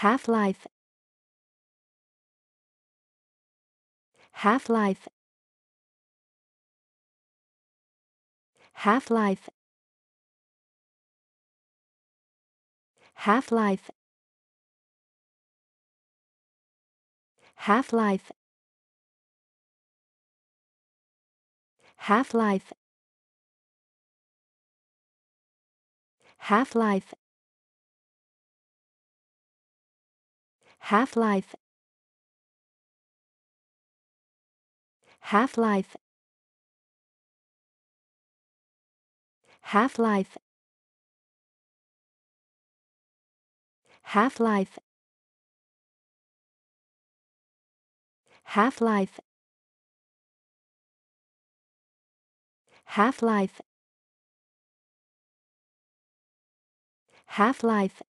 half-life half-life half-life half-life half-life half-life half-life half-life half-life half-life half-life half-life half-life half-life